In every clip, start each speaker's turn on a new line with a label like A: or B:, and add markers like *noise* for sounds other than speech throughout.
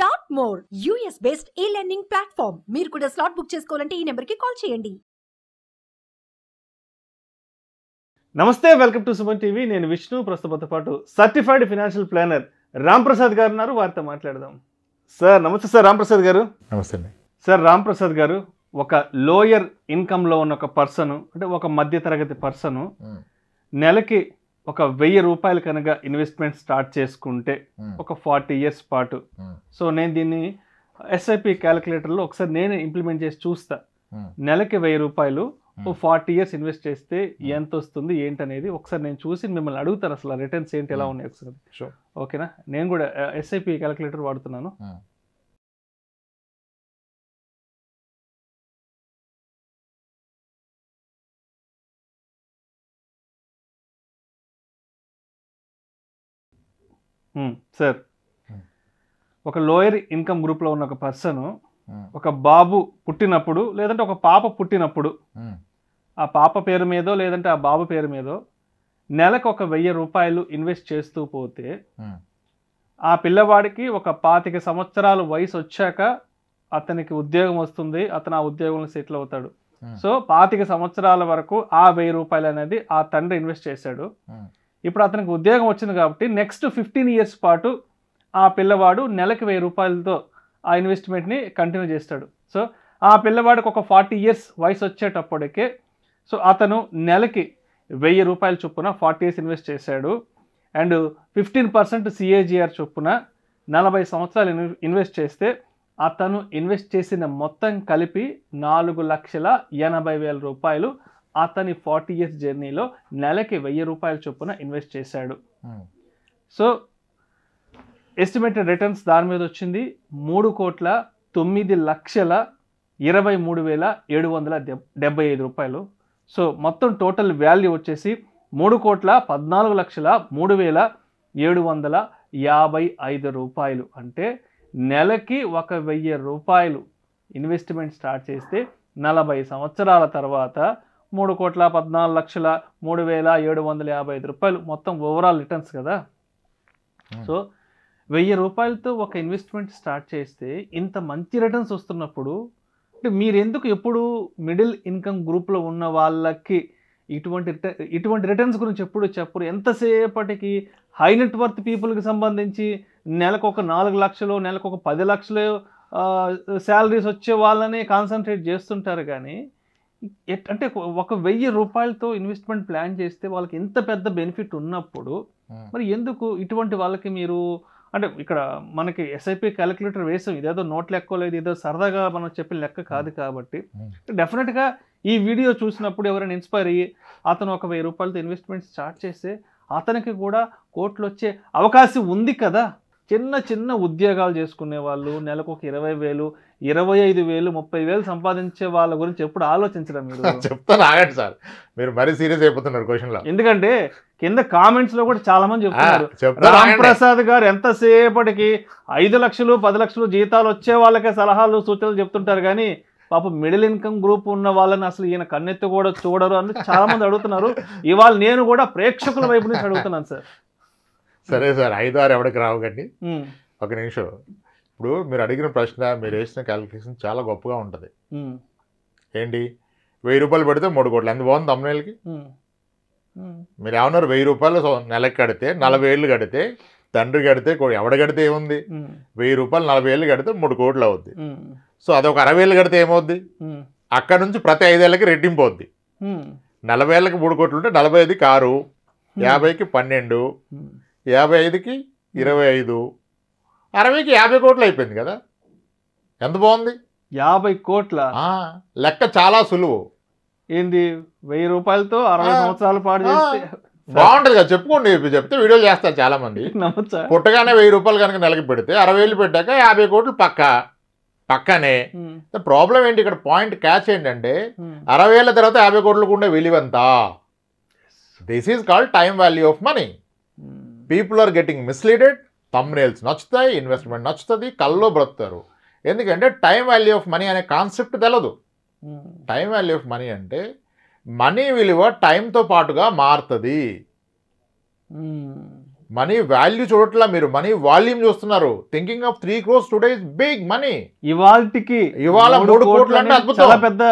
A: Start more US based e learning platform మీరు కూడా slot book చేసుకోవాలంటే ఈ నెంబర్కి కాల్ చేయండి నమస్తే వెల్కమ్ టు సుమన్ టీవీ నేను విష్ణు ప్రస్తుతంతో పాటు certified financial planner Ram Prasad garu ఉన్నారు వారితో మాట్లాడదాం సార్ నమస్తే సార్ రామ్ ప్రసాద్ గారు నమస్తే సార్ రామ్ ప్రసాద్ గారు ఒక లోయర్ లో ఉన్న ఒక పర్సన్ అంటే ఒక మధ్య తరగతి పర్సన్ నెలకి ఒక వెయ్యి రూపాయలు కనుక ఇన్వెస్ట్మెంట్ స్టార్ట్ చేసుకుంటే hmm. ఒక ఫార్టీ ఇయర్స్ పాటు hmm. సో నేను దీన్ని ఎస్ఐపి క్యాలిక్యులేటర్లో ఒకసారి నేను ఇంప్లిమెంట్ చేసి చూస్తా hmm. నెలకి వెయ్యి రూపాయలు ఓ ఫార్టీ ఇయర్స్ ఇన్వెస్ట్ చేస్తే ఎంత వస్తుంది ఏంటనేది ఒకసారి నేను చూసి మిమ్మల్ని అడుగుతాను అసలు రిటర్న్స్ ఏంటి ఎలా ఉన్నాయి ఒకసారి ఓకేనా నేను కూడా ఎస్ఐపి uh, క్యాలిక్యులేటర్ వాడుతున్నాను
B: సార్ ఒక
A: లోయర్ ఇన్కమ్ గ్రూప్ లో ఉన్న ఒక పర్సన్ ఒక బాబు పుట్టినప్పుడు లేదంటే ఒక పాప పుట్టినప్పుడు ఆ పాప పేరు మీదో లేదంటే ఆ బాబు పేరు మీదో నెలకు ఒక వెయ్యి రూపాయలు ఇన్వెస్ట్ చేస్తూ పోతే ఆ పిల్లవాడికి ఒక పాతిక సంవత్సరాలు వయసు వచ్చాక అతనికి ఉద్యోగం వస్తుంది అతను ఆ ఉద్యోగంలో సెటిల్ అవుతాడు సో పాతిక సంవత్సరాల వరకు ఆ వెయ్యి రూపాయలు అనేది ఆ తండ్రి ఇన్వెస్ట్ చేశాడు ఇప్పుడు అతనికి ఉద్యోగం వచ్చింది కాబట్టి నెక్స్ట్ ఫిఫ్టీన్ ఇయర్స్ పాటు ఆ పిల్లవాడు నెలకు వెయ్యి రూపాయలతో ఆ ఇన్వెస్ట్మెంట్ని కంటిన్యూ చేస్తాడు సో ఆ పిల్లవాడికి ఒక ఫార్టీ ఇయర్స్ వయసు వచ్చేటప్పటికే సో అతను నెలకి వెయ్యి రూపాయల చొప్పున ఫార్టీ ఇయర్స్ ఇన్వెస్ట్ చేశాడు అండ్ ఫిఫ్టీన్ పర్సెంట్ సిఏజిఆర్ చొప్పున నలభై సంవత్సరాలు ఇన్వెస్ట్ చేస్తే అతను ఇన్వెస్ట్ చేసిన మొత్తం కలిపి నాలుగు లక్షల ఎనభై వేల రూపాయలు అతని ఫార్టీ ఇయర్స్ జర్నీలో నెలకి వెయ్యి రూపాయల చొప్పున ఇన్వెస్ట్ చేశాడు hmm. సో ఎస్టిమేటెడ్ రిటర్న్స్ దాని మీద వచ్చింది మూడు కోట్ల తొమ్మిది లక్షల ఇరవై మూడు వేల ఏడు వందల డెబ్బై ఐదు రూపాయలు సో మొత్తం టోటల్ వాల్యూ వచ్చేసి మూడు కోట్ల పద్నాలుగు లక్షల మూడు వేల ఏడు వందల యాభై ఐదు రూపాయలు అంటే నెలకి ఒక వెయ్యి రూపాయలు ఇన్వెస్ట్మెంట్ స్టార్ట్ చేస్తే నలభై సంవత్సరాల తర్వాత మూడు కోట్ల పద్నాలుగు లక్షల మూడు వేల ఏడు వందల యాభై ఐదు రూపాయలు మొత్తం ఓవరాల్ రిటర్న్స్ కదా సో hmm. వెయ్యి రూపాయలతో ఒక ఇన్వెస్ట్మెంట్ స్టార్ట్ చేస్తే ఇంత మంచి రిటర్న్స్ వస్తున్నప్పుడు అంటే మీరు ఎందుకు ఎప్పుడు మిడిల్ ఇన్కమ్ గ్రూప్లో ఉన్న వాళ్ళకి ఇటువంటి రిటర్న్ ఇటువంటి రిటర్న్స్ గురించి ఎప్పుడు చెప్పరు ఎంతసేపటికి హై నెట్వర్త్ పీపుల్కి సంబంధించి నెలకు ఒక నాలుగు లక్షలు నెలకు ఒక పది లక్షలు శాలరీస్ వచ్చే వాళ్ళని కాన్సన్ట్రేట్ చేస్తుంటారు కానీ అంటే ఒక వెయ్యి రూపాయలతో ఇన్వెస్ట్మెంట్ ప్లాన్ చేస్తే వాళ్ళకి ఎంత పెద్ద బెనిఫిట్ ఉన్నప్పుడు మరి ఎందుకు ఇటువంటి వాళ్ళకి మీరు అంటే ఇక్కడ మనకి ఎస్ఐపి క్యాలిక్యులేటర్ వేసాం ఇదేదో నోట్ లెక్క లేదు ఏదో సరదాగా మనం చెప్పిన లెక్క కాదు కాబట్టి డెఫినెట్గా ఈ వీడియో చూసినప్పుడు ఎవరైనా ఇన్స్పైర్ అయ్యి అతను ఒక వెయ్యి రూపాయలతో ఇన్వెస్ట్మెంట్ స్టార్ట్ చేస్తే అతనికి కూడా కోట్లు వచ్చే అవకాశం ఉంది కదా చిన్న చిన్న ఉద్యోగాలు చేసుకునే వాళ్ళు నెలకు ఒక ఇరవై వేలు ఇరవై ఐదు వేలు ముప్పై వేలు సంపాదించే వాళ్ళ గురించి ఎప్పుడు ఆలోచించడం మీరు *laughs* చెప్తాను ఆగండి సార్
B: మీరు మరీ సీరియస్ అయిపోతున్నారు క్వశ్చన్ లో
A: ఎందుకంటే కింద కామెంట్స్ లో కూడా చాలా మంది చెప్తున్నారు రామ్ ప్రసాద్ గారు ఎంతసేపటికి ఐదు లక్షలు పది లక్షలు జీతాలు వచ్చే వాళ్ళకే సలహాలు సూచనలు చెప్తుంటారు కానీ పాప మిడిల్ ఇన్కమ్ గ్రూప్ ఉన్న వాళ్ళని అసలు ఈయన కన్నెత్తి కూడా చూడరు అని చాలా మంది అడుగుతున్నారు ఇవాళ నేను కూడా ప్రేక్షకుల వైపు నుంచి అడుగుతున్నాను సార్ సరే సార్
B: ఐదు ఆరు ఎవరికి రావు కండి ఒక నిమిషం ఇప్పుడు మీరు అడిగిన ప్రశ్న మీరు వేసిన క్యాలిక్యులేషన్ చాలా గొప్పగా ఉంటుంది ఏంటి వెయ్యి రూపాయలు పెడితే మూడు కోట్లు ఎంత బాగుంది తమ్ముళ్ళకి మీరు ఏమన్నారు వెయ్యి రూపాయలు నెలకు కడితే నలభై ఏళ్ళు కడితే తండ్రి కడితే ఎవడ కడితే ఏముంది వెయ్యి రూపాయలు నలభై ఏళ్ళు కడితే మూడు కోట్లు అవుద్ది సో అదొక అరవై ఏళ్ళు కడితే ఏమవుద్ది అక్కడ నుంచి ప్రతి ఐదేళ్ళకి రెట్టింపు అవుద్ది నలభై ఏళ్ళకి మూడు కోట్లు ఉంటే నలభై ఐదు కారు యాభైకి పన్నెండు యాభై ఐదుకి ఇరవై ఐదు అరవైకి యాభై కోట్లు అయిపోయింది కదా ఎంత బాగుంది యాభై కోట్ల లెక్క చాలా సులువు ఏంది వెయ్యి రూపాయలతో అరవై సంవత్సరాలు పాటు చేస్తే బాగుంటుంది కదా చెప్పుకోండి చెప్తే వీడియోలు చేస్తారు చాలా మంది పుట్టగానే వెయ్యి రూపాయలు కనుక నెలకి పెడితే అరవై వేలు పెట్టాక యాభై కోట్లు పక్క పక్కనే ప్రాబ్లం ఏంటి ఇక్కడ పాయింట్ క్యాచ్ ఏంటంటే అరవై ఏళ్ళ తర్వాత యాభై కోట్లకు ఉండే విలువంత this is called time value of money people are getting misleaded thumbnails నచ్చుతాయి ఇన్వెస్ట్మెంట్ నచ్చుతుంది కళ్ళలో బ్రతుతారు ఎందుకంటే టైం వాల్యూ ఆఫ్ మనీ అనే కాన్సెప్ట్ తెలదు టైం వాల్యూ ఆఫ్ మనీ అంటే మనీ విలువ టైంతో పాటుగా మారుతుంది మనీ hmm. వాల్యూ చూడట్ల మీరు మనీ వాల్యూమ్ చూస్తున్నారు thinking of three crores today is big money ఇవాళ మూడు కోట్లు అంటే అద్భుతం పెద్ద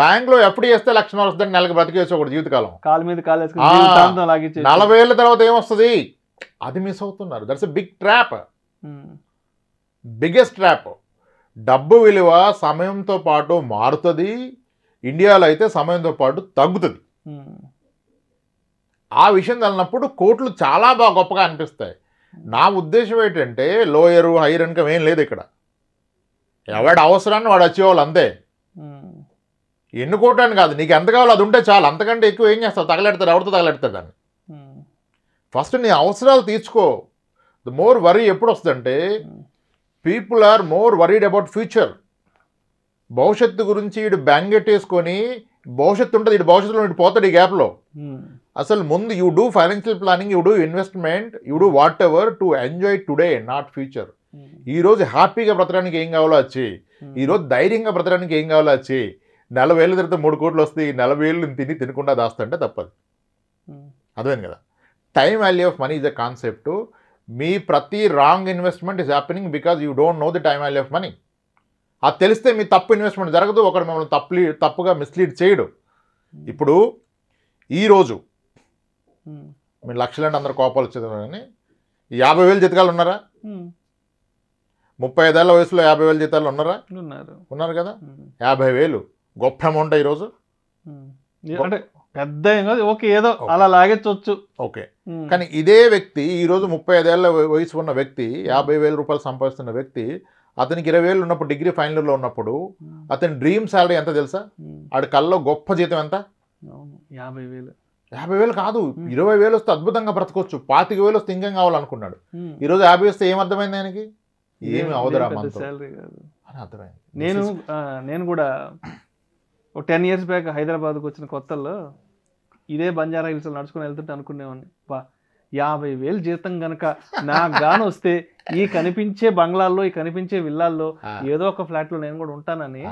B: బ్యాంక్ లో ఎప్పుడు చేస్తే లక్షణాలు వస్తుంది నెలకు బ్రతికేసి ఒకటి జీవితకాలం కాలు మీద కాలు నలభై ఏళ్ళ తర్వాత ఏమొస్తుంది అది మిస్ అవుతున్నారు that's a big trap biggest trap డబ్బు విలువ సమయంతో పాటు మారుతుంది ఇండియాలో అయితే సమయంతో పాటు తగ్గుతుంది hmm. ఆ విషయం తెలినప్పుడు కోట్లు చాలా బాగా గొప్పగా అనిపిస్తాయి నా ఉద్దేశం ఏంటంటే లోయర్ హైయర్ ఇన్కమ్ ఏం లేదు ఇక్కడ ఎవడు అవసరాన్ని వాడు వచ్చేవాళ్ళు అంతే hmm. ఎన్నుకోవటానికి కాదు నీకు ఎంత కావాలో అది ఉంటే చాలు అంతకంటే ఎక్కువ ఏం చేస్తావు తగలెడతాడు ఎవరితో తగలెడతాడు దాన్ని ఫస్ట్ నీ అవసరాలు తీర్చుకో ద మోర్ వరీ ఎప్పుడు వస్తుందంటే people are more worried about future భవిష్యత్తు గురించి ఇటు బ్యాంగెట్టేసుకొని భవిష్యత్తు ఉంటుంది ఇటు భవిష్యత్తులో ఇటు పోతాడు ఈ గ్యాప్లో hmm. అసలు ముందు you do financial planning you do investment you do whatever to enjoy today not future ఈరోజు హ్యాపీగా బ్రతడానికి ఏం కావాలో వచ్చి hmm. ఈరోజు ధైర్యంగా బ్రతడానికి ఏం కావాలో వచ్చి నలభై ఏళ్ళ తర్వాత మూడు కోట్లు వస్తాయి నలభై ఏళ్ళు తిని తినకుండా దాస్తుంటే తప్పదు hmm. అర్థమైంది కదా time value of money is a concept మీ ప్రతి wrong investment is happening because you don't know the time value of money అది తెలిస్తే మీ తప్పు ఇన్వెస్ట్మెంట్ జరగదు ఒకడు మిమ్మల్ని తప్పు తప్పుగా మిస్లీడ్ చేయడు hmm. ఇప్పుడు ఈరోజు hmm. మీ లక్షలంటే అందరు కోపాలు వచ్చేది కానీ యాభై వేలు జీతకాలు ఉన్నారా hmm. ముప్పై ఐదేళ్ల వయసులో యాభై వేలు జీతాలు ఉన్నారా ఉన్నారు ఉన్నారు కదా యాభై వేలు గొప్ప అమౌంట్ ఈరోజు అంటే పెద్ద ఓకే ఏదో అలా లాగేచ్చొచ్చు ఓకే కానీ ఇదే వ్యక్తి ఈరోజు ముప్పై ఐదేళ్ల వయసు ఉన్న వ్యక్తి యాభై వేల రూపాయలు సంపాదిస్తున్న వ్యక్తి అతనికి ఇరవై వేలు ఉన్నప్పుడు డిగ్రీ ఫైనల్ లో ఉన్నప్పుడు అతని డ్రీమ్ సాలరీ ఎంత తెలుసా ఆడి కల్లో గొప్ప జీతం ఎంత యాభై వేలు యాభై వేలు కాదు ఇరవై వేలు వస్తే అద్భుతంగా బ్రతకొచ్చు పాతిక వేలు వస్తే ఇంకేం కావాలనుకున్నాడు ఈరోజు యాభై వస్తే ఏమర్థమైంది ఆయనకి ఏమి అవదరా నేను నేను కూడా
A: ఒక టెన్ ఇయర్స్ బ్యాక్ హైదరాబాద్కి వచ్చిన కొత్తల్లో ఇదే బంజారా హిల్స్ నడుచుకుని వెళ్తుంటే అనుకునేవాడిని బా యాభై వేలు జీతం గనక నాకు గాను వస్తే ఈ కనిపించే బంగ్లాల్లో ఈ కనిపించే విల్లాల్లో ఏదో ఒక ఫ్లాట్లో నేను కూడా ఉంటానని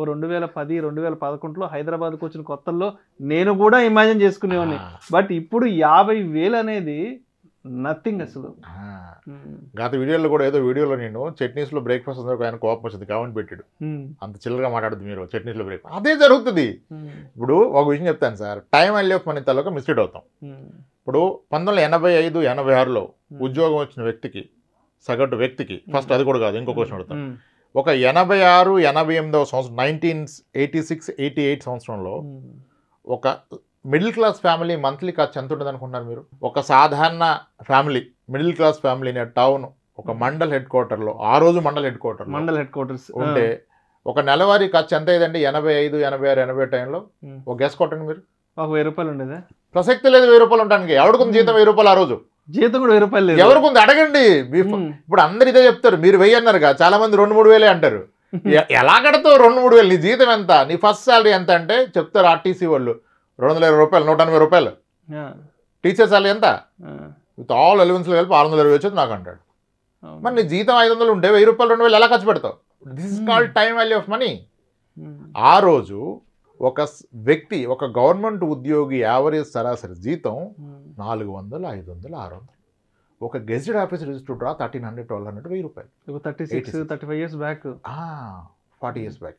A: ఓ రెండు వేల పది రెండు వేల పదకొండులో హైదరాబాద్కి వచ్చిన కొత్తల్లో నేను కూడా ఇమాజిన్ చేసుకునేవాడిని బట్ ఇప్పుడు యాభై
B: వేలు అనేది
A: నథింగ్ hmm. అసలు
B: hmm. గత వీడియోలో కూడా ఏదో వీడియోలో నేను చట్నీస్ లో బ్రేక్ఫాస్ట్ అందరూ ఆయన కోపం వచ్చింది కామెంట్ పెట్టాడు hmm. అంత చిల్లరగా మాట్లాడదు మీరు చట్నీస్ లో బ్రేక్ఫాస్ట్ అదే జరుగుతుంది ఇప్పుడు ఒక విషయం చెప్తాను సార్ టైం అండ్ లేఫ్ మన తలక మిస్టేడ్ అవుతాం ఇప్పుడు పంతొమ్మిది ఎనభై ఐదు ఎనభై ఆరులో ఉద్యోగం వచ్చిన వ్యక్తికి సగటు వ్యక్తికి ఫస్ట్ అది కూడా కాదు ఇంకో క్వశ్చన్ అడుగుతాం ఒక ఎనభై ఆరు ఎనభై ఎనిమిదవ సంవత్సరం nineteen eighty six eighty eight సంవత్సరంలో ఒక మిడిల్ క్లాస్ ఫ్యామిలీ మంత్లీ ఖర్చు ఎంత ఉంటుంది అనుకుంటున్నారు మీరు ఒక సాధారణ ఫ్యామిలీ మిడిల్ క్లాస్ అనే టౌన్ ఒక మండల్ హెడ్ క్వార్టర్లో ఆ రోజు mandal head quarter mandal head quarters ఉంటే ఒక నెలవారీ ఖర్చు ఎంత అయిందండి ఎనభై ఐదు ఎనభై ఆరు ఎనభై టైంలో ఒక గ్యాస్ కొట్టండి మీరు ఒక వెయ్యి రూపాయలు ఉండేదా ప్రసక్తి లేదు వెయ్యి రూపాయలు ఉండడానికి ఎవరికి జీతం వెయ్యి రూపాయలు ఆ రోజు జీతం కూడా వెయ్యి రూపాయలు లేదు ఎవరికి ఉంది అడగండి ఇప్పుడు అందరు ఇదే చెప్తారు మీరు వెయ్యి అన్నారు కదా చాలా మంది రెండు మూడు వేలే అంటారు *laughs* ఎలా కడతావు రెండు మూడు వేలు నీ జీతం ఎంత నీ ఫస్ట్ శాలరీ ఎంత అంటే చెప్తారు ఆర్టీసీ వాళ్ళు రెండు వందల ఇరవై రూపాయలు నూట ఎనభై రూపాయలు టీచర్ సాలరీ ఎంత విత్ ఆల్ ఎలివెన్స్లో కలిపి ఆరు వందల ఇరవై వచ్చేది నాకు అంటాడు మరి నీ జీతం ఐదు వందలు ఉంటే వెయ్యి రూపాయలు రెండు వేలు ఎలా ఖర్చు పెడతావు this is called time value of money ఆ రోజు ఒక వ్యక్తి ఒక గవర్నమెంట్ ఉద్యోగి యావరేజ్ సరాసరి జీతం నాలుగు వందలు ఐదు వందలు ఆరు వందలు ఒక గెజిట్ ఆఫీస్ రిజిస్టర్ రా draw thirteen hundred twelve hundred వెయ్యి రూపాయలు thirty six thirty five years back forty years back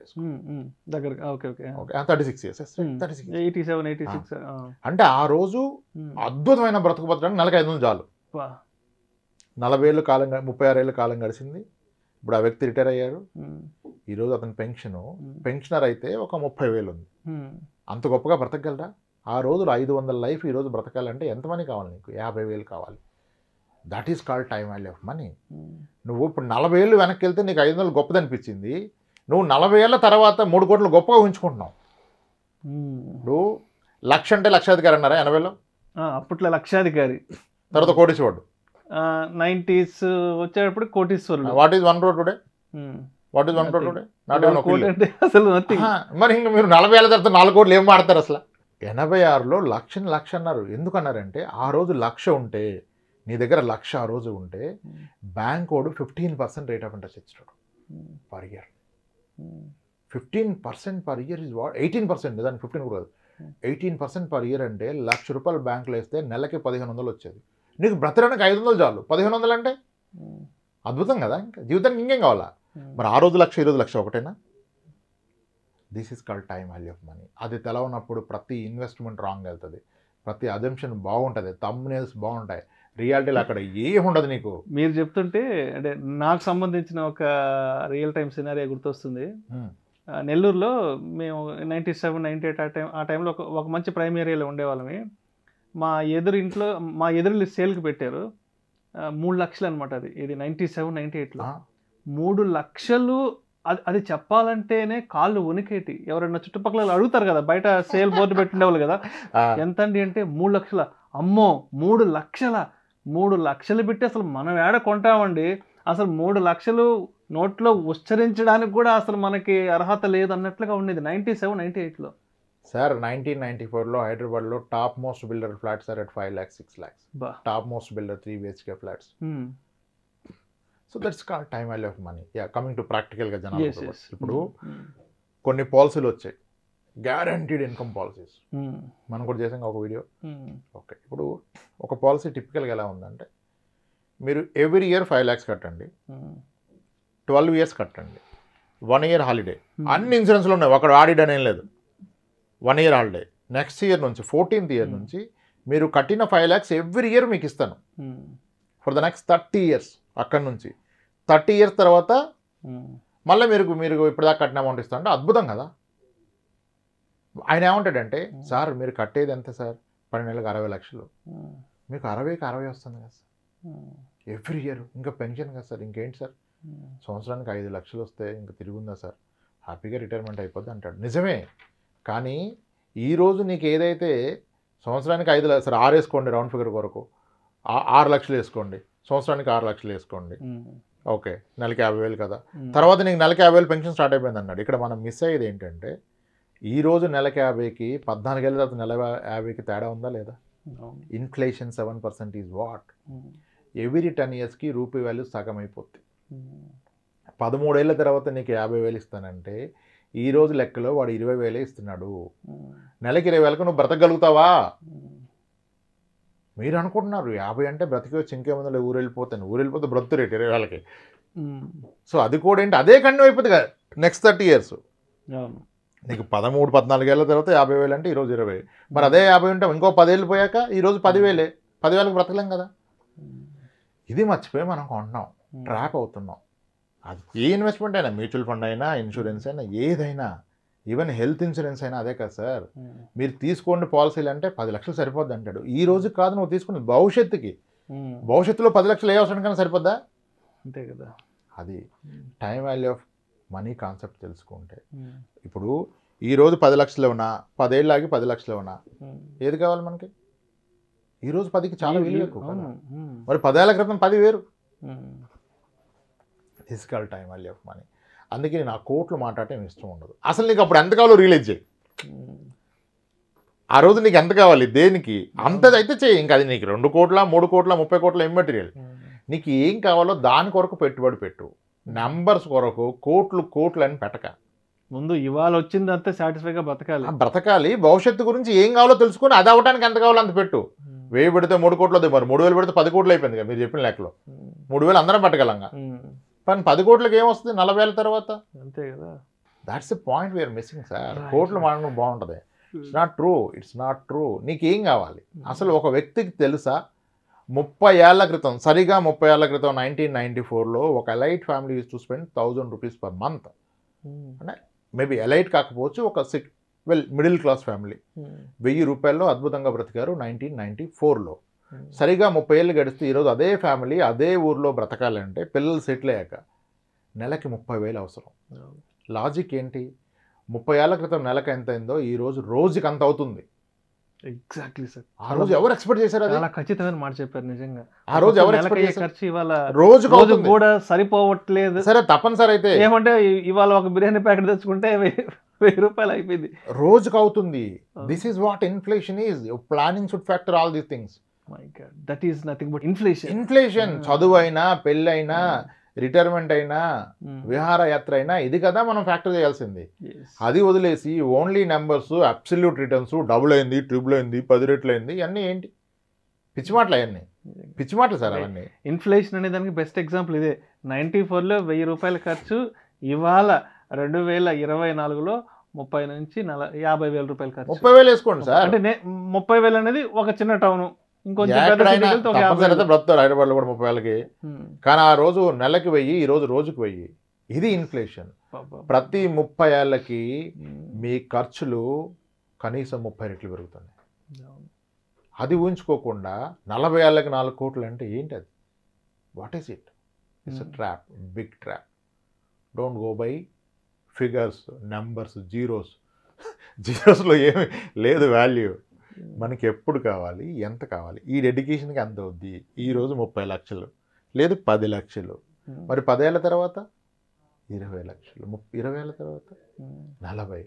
B: దగ్గర okay okay okay thirty six years thirty six eighty seven eighty six అంటే ఆ రోజు అద్భుతమైన బ్రతుకు బతకడానికి నలభై ఐదు వందలు చాలు నలభై ఏళ్ళు కాలం ముప్పై ఆరు ఏళ్ళు కాలం గడిచింది ఇప్పుడు ఆ వ్యక్తి రిటైర్ అయ్యారు ఈరోజు అతని పెన్షన్ పెన్షనర్ అయితే ఒక ముప్పై వేలు ఉంది అంత గొప్పగా బ్రతకగలరా ఆ రోజులు ఐదు వందల లైఫ్ ఈరోజు బ్రతకాలంటే ఎంత మనీ కావాలి నీకు యాభై వేలు కావాలి that is called time value of money నువ్వు ఇప్పుడు నలభై ఏళ్ళు వెనక్కి వెళ్తే నీకు ఐదు వందలు గొప్పది అనిపించింది నువ్వు నలభై ఏళ్ళ తర్వాత మూడు కోట్లు గొప్పగా ఉంచుకుంటున్నావు ఇప్పుడు లక్ష అంటే లక్షాధికారి అన్నారా ఎనభైలో అప్పట్లో లక్షాధికారి తర్వాత కోటీశ్వరుడు నైంటీస్ వచ్చేటప్పుడు కోటీశ్వరుడు what is one road today what is one road today not even అసలు మరి ఇంకా మీరు నలభై ఏళ్ళ తర్వాత నాలుగు కోట్లు ఏం మారుతారు అసలు ఎనభై ఆరులో లక్షని లక్ష అన్నారు ఎందుకన్నారంటే ఆ రోజు లక్ష ఉంటే నీ దగ్గర లక్ష ఆ రోజు ఉంటే బ్యాంక్ వాడు fifteen percent rate of interest ఇచ్చాడు per year fifteen percent per year is what eighteen percent దానికి ఫిఫ్టీన్ కూడా hmm. Eighteen percent per year అంటే లక్ష రూపాయలు బ్యాంకులో వేస్తే నెలకి పదిహేను వందలు వచ్చేది నీకు బ్రతడానికి ఐదు వందలు చాలు పదిహేను వందలు అంటే hmm. అద్భుతం కదా ఇంకా జీవితానికి ఇంకేం కావాలా hmm. మరి ఆ రోజు లక్ష ఈరోజు లక్ష ఒకటేనా this is called time value of money అది తెలవనప్పుడు ప్రతి ఇన్వెస్ట్మెంట్ రాంగ్ వెళ్తుంది ప్రతి అజంప్షన్ బాగుంటుంది తమ్నేల్స్ బాగుంటాయి రియాలిటీలో అక్కడ ఏ ఉండదు నీకు మీరు చెప్తుంటే అంటే నాకు సంబంధించిన
A: ఒక రియల్ టైం సినారియా గుర్తొస్తుంది నెల్లూరులో మేము నైంటీ సెవెన్ నైంటీ ఎయిట్ ఆ టైం ఆ టైంలో ఒక ఒక మంచి ప్రైమ్ ఏరియాలో ఉండేవాళ్ళమే మా ఎదురు ఇంట్లో మా ఎదురు సేల్కి పెట్టారు మూడు లక్షలు అనమాట అది ఇది నైంటీ సెవెన్ నైంటీ ఎయిట్లో మూడు లక్షలు అది అది చెప్పాలంటేనే కాళ్ళు ఉనికేటి ఎవరైనా చుట్టుపక్కల అడుగుతారు కదా బయట సేల్ బోర్డు పెట్టిండేవాళ్ళు కదా ఎంత అండి అంటే మూడు లక్షల అమ్మో మూడు లక్షల మూడు లక్షలు పెట్టి అసలు మనం ఏడ కొంటామండి అసలు మూడు లక్షలు నోట్లో ఉచ్చరించడానికి కూడా అసలు మనకి అర్హత లేదన్నట్లుగా ఉండేది నైంటీ సెవెన్ నైంటీ
B: ఎయిట్లో సార్ నైన్టీన్ నైన్టీ ఫోర్లో హైదరాబాద్లో top most builder flats sir at five lakhs six lakhs top most builder three BHK flats so that's call time value of money ya coming to ప్రాక్టికల్గా జనాలు ఇప్పుడు కొన్ని పాలసీలు వచ్చాయి గ్యారంటీడ్ ఇన్కమ్ పాలసీస్ మనం కూడా చేసాం ఒక వీడియో ఓకే hmm. ఇప్పుడు ఒక పాలసీ టిపికల్గా ఎలా ఉందంటే మీరు ఎవ్రీ ఇయర్ ఫైవ్ ల్యాక్స్ కట్టండి ట్వెల్వ్ hmm. ఇయర్స్ కట్టండి వన్ ఇయర్ హాలిడే అన్ని ఇన్సూరెన్స్లు ఉన్నాయి అక్కడ ఆడిడ్ అనేం లేదు one year holiday next year నుంచి ఫోర్టీన్త్ ఇయర్ hmm. నుంచి మీరు కట్టిన ఫైవ్ ల్యాక్స్ ఎవ్రీ ఇయర్ మీకు ఇస్తాను for the next thirty years అక్కడ నుంచి థర్టీ ఇయర్స్ తర్వాత మళ్ళీ మీరు మీరు ఇప్పుడు దాకా కట్టిన అమౌంట్ ఇస్తా అంటే అద్భుతం కదా ఆయన ఏమంటాడంటే సార్ మీరు కట్టేది ఎంత సార్ పన్నెండు నెలలకు అరవై లక్షలు మీకు అరవైకి అరవై వస్తుంది కదా
A: సార్
B: ఎవ్రీ ఇయర్ ఇంకా పెన్షన్ కదా సార్ ఇంకేంటి సార్ సంవత్సరానికి ఐదు లక్షలు వస్తే ఇంకా ఉందా సార్ హ్యాపీగా రిటైర్మెంట్ అయిపోద్ది అంటాడు నిజమే కానీ ఈరోజు నీకు ఏదైతే సంవత్సరానికి ఐదు సార్ ఆరు వేసుకోండి రౌండ్ ఫిగర్ కొరకు ఆరు లక్షలు వేసుకోండి సంవత్సరానికి ఆరు లక్షలు వేసుకోండి ఓకే నెలకి యాభై వేలు కదా తర్వాత నీకు నెలకి యాభై వేలు పెన్షన్ స్టార్ట్ అయిపోయింది అన్నాడు ఇక్కడ మనం మిస్ అయ్యేది ఏంటంటే ఈరోజు నెలకి యాభైకి పద్నాలుగు ఏళ్ళ తర్వాత నెల యాభైకి తేడా ఉందా లేదా inflation seven percent is what every ten ఇయర్స్కి రూపీ వాల్యూ సగం అయిపోద్ది పదమూడేళ్ళ తర్వాత నీకు యాభై వేలు ఇస్తానంటే ఈ రోజు లెక్కలో వాడు ఇరవై వేలే ఇస్తున్నాడు నెలకి ఇరవై వేలకు నువ్వు బ్రతకగలుగుతావా మీరు అనుకుంటున్నారు యాభై అంటే బ్రతికే చింకేమందులో ఊరు వెళ్ళిపోతాను ఊరు వెళ్ళిపోతే బ్రతు రేటు ఇరవై వేలకి సో అది కూడా ఏంటి అదే కంటిన్యూ అయిపోతుంది కదా నెక్స్ట్ థర్టీ ఇయర్స్ నీకు పదమూడు పద్నాలుగేళ్ల తర్వాత యాభై వేలు అంటే ఈరోజు ఇరవై మరి అదే యాభై ఉంటాం ఇంకో పదేళ్ళు పోయాక ఈరోజు పదివేలే పదివేలకు బ్రతకలేం కదా ఇది మర్చిపోయి మనం కొంటున్నాం ట్రాప్ అవుతున్నాం అది ఏ ఇన్వెస్ట్మెంట్ అయినా మ్యూచువల్ ఫండ్ అయినా ఇన్సూరెన్స్ అయినా ఏదైనా ఈవెన్ హెల్త్ ఇన్సూరెన్స్ అయినా అదే కదా సార్ మీరు తీసుకోండి పాలసీలు అంటే పది లక్షలు సరిపోద్ది అంటాడు ఈ రోజు కాదు నువ్వు తీసుకుని భవిష్యత్తుకి భవిష్యత్తులో పది లక్షలు ఏ అవసరం కానీ సరిపోద్దా అంతే కదా అది time value of money concept తెలుసుకుంటే ఇప్పుడు ఈరోజు పది లక్షలు ఉన్నా పదేళ్ళు ఆగి పది లక్షలు ఉన్నా ఏది కావాలి మనకి ఈరోజు పదికి చాలా విలువ మరి పదేళ్ల క్రితం పది వేరు physical time value of money అందుకే నేను ఆ కోట్లు మాట్లాడటం ఇష్టం ఉండదు అసలు నీకు అప్పుడు ఎంత కావాలో రియలైజ్ చేయి ఆ రోజు నీకు ఎంత కావాలి దేనికి అంతదైతే చేయి ఇంకా అది నీకు రెండు కోట్ల మూడు కోట్ల ముప్పై కోట్ల ఏం మెటీరియల్ నీకు ఏం కావాలో దాని కొరకు పెట్టుబడి పెట్టు నంబర్స్ కొరకు కోట్లు కోట్లు అని పెట్టక ముందు ఇవాళ వచ్చిందంతా సాటిస్ఫైగా బ్రతకాలి బ్రతకాలి భవిష్యత్తు గురించి ఏం కావాలో తెలుసుకుని అది అవడానికి ఎంత కావాలో అంత పెట్టు వెయ్యి పెడితే మూడు కోట్లు అది మరి మూడు వేలు పెడితే పది కోట్లు అయిపోయింది కదా మీరు చెప్పిన లెక్కలో మూడు వేలు అందరం పెట్టగలంగా పని పది కోట్లకి ఏమొస్తుంది నలభై వేల తర్వాత అంతే కదా that's the point where missing sir కోట్లు మాడడం బాగుంటుంది it's not true it's not true నీకేం కావాలి అసలు ఒక వ్యక్తికి తెలుసా ముప్పై ఏళ్ల క్రితం సరిగా ముప్పై ఏళ్ల క్రితం నైన్టీన్ నైన్టీ ఫోర్లో ఒక elite family use to spend thousand rupees per month అంటే మేబీ ఎలైట్ కాకపోవచ్చు ఒక సిక్ వెల్ మిడిల్ క్లాస్ ఫ్యామిలీ వెయ్యి రూపాయల్లో అద్భుతంగా బ్రతికారు నైన్టీన్ నైన్టీ ఫోర్లో సరిగా ముప్పై ఏళ్ళు గడిస్తే ఈరోజు అదే ఫ్యామిలీ అదే ఊర్లో బ్రతకాలంటే పిల్లలు సెటిల్ అయ్యాక నెలకి ముప్పై వేలు అవసరం లాజిక్ ఏంటి ముప్పై ఏళ్ళ క్రితం నెలకు ఎంత అయిందో ఈరోజు రోజుకి అంత అవుతుంది ఎగ్జాక్ట్లీ సార్ ఆ రోజు ఎవరు ఎక్స్పెక్ట్
A: చేశారు చాలా ఖచ్చితమైన మాట చెప్పారు నిజంగా ఆ రోజు ఎవరు ఎక్స్పెక్ట్ చేశారు ఖర్చు ఇవాళ రోజు రోజు కూడా
B: సరిపోవట్లేదు సరే తప్పనిసరి అయితే ఏమంటే ఇవాళ ఒక బిర్యానీ ప్యాకెట్ తెచ్చుకుంటే వెయ్యి రూపాయలు అయిపోయింది రోజుకు అవుతుంది this is what inflation is planning should factor all these things that is nothing but inflation inflation చదువు అయినా పెళ్ళైనా hmm. రిటైర్మెంట్ అయినా విహారయాత్ర అయినా ఇది కదా మనం ఫ్యాక్టర్ చేయాల్సింది అది వదిలేసి only numbers absolute returns double అయింది ట్రిపుల్ అయింది పది రెట్లు అయింది ఇవన్నీ ఏంటి పిచ్చిమాటలు అవన్నీ పిచ్చిమాటలు సార్ అవన్నీ ఇన్ఫ్లేషన్ అనే దానికి బెస్ట్ ఎగ్జాంపుల్ ఇదే నైంటీ ఫోర్లో వెయ్యి
A: రూపాయల ఖర్చు ఇవాళ రెండు వేల ఇరవై నాలుగులో ముప్పై నుంచి నల
B: యాభై వేల రూపాయల
A: ఖర్చు ముప్పై వేలు వేసుకోండి సార్
B: అంటే ముప్పై వేలు అనేది ఒక చిన్న టౌను
A: తప్పనిసరి
B: బ్రతుకుతారు హైదరాబాద్ కూడా ముప్పై వేలకి కానీ ఆ రోజు నెలకి వెయ్యి ఈ రోజు రోజుకి వెయ్యి ఇది ఇన్ఫ్లేషన్ ప్రతి ముప్పై ఏళ్ళకి మీ ఖర్చులు కనీసం ముప్పై రెట్లు పెరుగుతుంది అది ఊహించుకోకుండా నలభై ఏళ్ళకి నాలుగు కోట్లు అంటే ఏంటి అది what is it it's trap big trap don't go by figures numbers zeros జీరోస్లో ఏమి లేదు వాల్యూ మనకి ఎప్పుడు కావాలి ఎంత కావాలి ఈ డెడికేషన్కి ఎంత అవుద్ది ఈరోజు ముప్పై లక్షలు లేదు పది లక్షలు మరి పదేళ్ళ తర్వాత ఇరవై లక్షలు ముప్పై ఇరవై ఏళ్ళ తర్వాత నలభై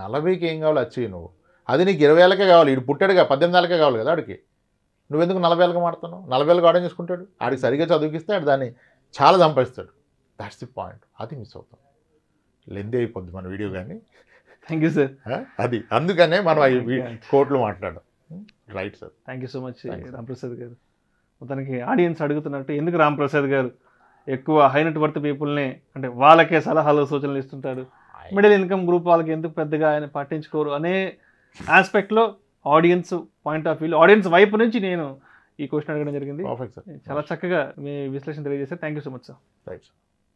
B: నలభైకి ఏం కావాలి వచ్చేవి నువ్వు అది నీకు ఇరవై ఏళ్ళకే కావాలి ఇటు పుట్టాడుగా పద్దెనిమిది ఏళ్ళకే కావాలి కదా ఆడికి నువ్వెందుకు నలభై ఏళ్ళకి మాడుతున్నావు నలభై ఏళ్ళకి ఆడం చేసుకుంటాడు ఆడికి సరిగ్గా చదివిస్తే ఆడు దాన్ని చాలా సంపాదిస్తాడు దాట్స్ ది పాయింట్ అది మిస్ అవుతాం లెందే అయిపోద్ది మన వీడియో కానీ థ్యాంక్ యూ సార్ అది అందుకనే మనం కోట్లు మాట్లాడడం right sir
A: thank you so much Ramprasad garu మొత్తానికి ఆడియన్స్ అడుగుతున్నట్టు ఎందుకు రామప్రసాద్ గారు ఎక్కువ హై నెట్ వర్త్ పీపుల్ని అంటే వాళ్ళకే సలహాలు సూచనలు ఇస్తుంటారు మిడిల్ ఇన్కమ్ గ్రూప్ వాళ్ళకి ఎందుకు పెద్దగా ఆయన పాటించుకోరు అనే ఆస్పెక్ట్లో audience point of view audience వైపు నుంచి నేను ఈ క్వశ్చన్ అడగడం జరిగింది చాలా చక్కగా మీ విశ్లేషణ తెలియజేస్తాను thank you so much sir
B: right sir